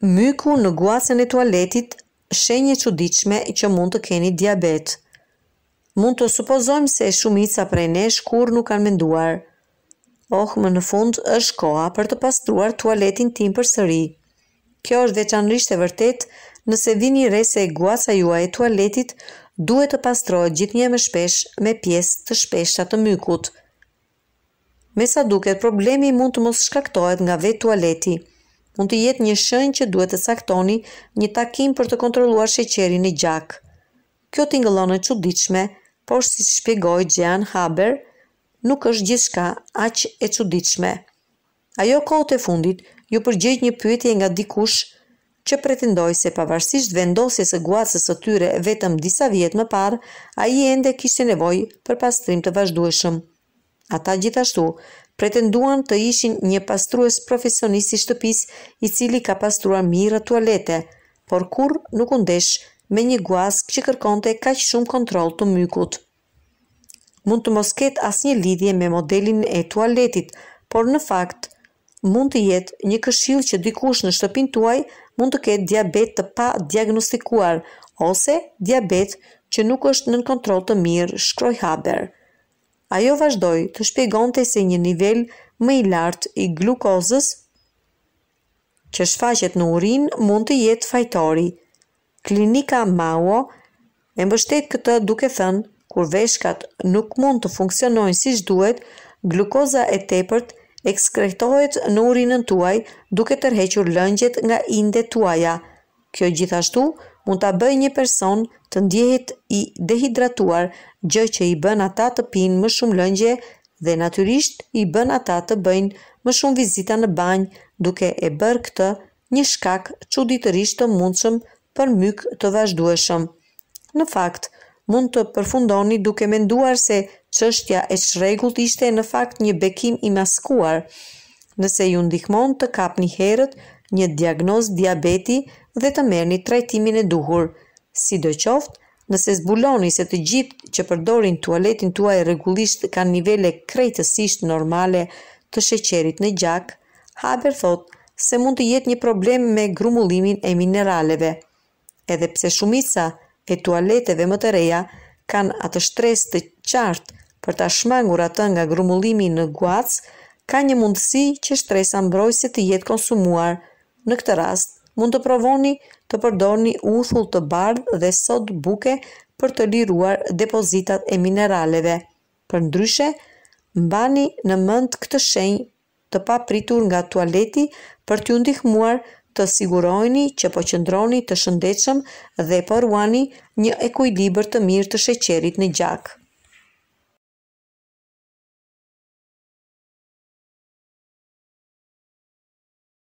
Myku në guasën e tualetit, shenje që diqme që mund të keni diabet. Mund të supozojmë se shumica prej ne shkur nuk kanë menduar. Oh, më në fund është koa për të pastruar tualetin tim për sëri. Kjo është veçanërisht e vërtet nëse vini rese e guasa jua e tualetit duhet të pastrojt gjithnjë një më shpesh me pjesë të shpeshta të mykut. Me sa duket, problemi mund të mos shkaktojt nga vetë tualeti. Mund të jetë një shënj që duhet të saktoni një takim për të kontroluar sheqerin e gjak. Kjo t'ingëllon e quditshme, por si shpjegoj Gjean Haber, nuk është gjithë shka e quditshme. Ajo kohë të fundit, ju përgjith një pyetje nga dikush që pretendoj se pavarësisht vendosjes e guasës së tyre vetëm disa vjet më parë, a i ende kishtë nevoj për pastrim të vazhdueshëm. Ata gjithashtu pretenduan të ishin një pastrues profesionist i shtëpis i cili ka pastruar mira tualete, por kur nuk undesh me një guask që kërkonte ka që shumë kontrol të mykut. Mund të mos ketë asë një lidhje me modelin e tualetit, por në fakt – mund të jetë një këshill që dikush në shtëpinë tuaj mund të ketë diabet të pa diagnostikuar ose diabet që nuk është nën kontroll të mirë shkroi Haber ajo vazhdoi të shpjegonte se një nivel më i lartë i glukozës që shfaqet në urinë mund të jetë fajtori klinika Mao e mbështet këtë duke thënë kur veshkat nuk mund të funksionojnë siç duhet glukoza e tepërt ekskretohet në urinën tuaj duke tërhequr lëngjet nga inde tuaja. Kjo gjithashtu mund të bëj një person të ndjehit i dehidratuar, gjë që i bën ata të pinë më shumë lëngje dhe natyrisht i bën ata të bëjnë më shumë vizita në banjë duke e bërë këtë një shkak quditërisht të mundshëm për myk të vazhdueshëm. Në fakt, mund të përfundoni duke menduar se qështja e shregullt ishte në fakt një bekim i maskuar, nëse ju ndihmon të kap një herët një diagnoz diabeti dhe të merrni trajtimin e duhur. Si do qoftë, nëse zbuloni se të gjithë që përdorin tualetin tuaj regullisht kanë nivele krejtësisht normale të sheqerit në gjak, Haber thot se mund të jetë një problem me grumullimin e mineraleve. Edhe pse shumica e tualeteve më të reja kanë atë shtres të qartë për ta shmangur atë nga grumullimi në guac, ka një mundësi që shtresa mbrojse të jetë konsumuar. Në këtë rast, mund të provoni të përdorni uthull të bardhë dhe sod buke për të liruar depozitat e mineraleve. Për ndryshe, mbani në mënd këtë shenjë të pa pritur nga tualeti për t'ju ndihmuar të sigurojni që po qëndroni të shëndechëm dhe poruani një ekuilibër të mirë të sheqerit në gjakë.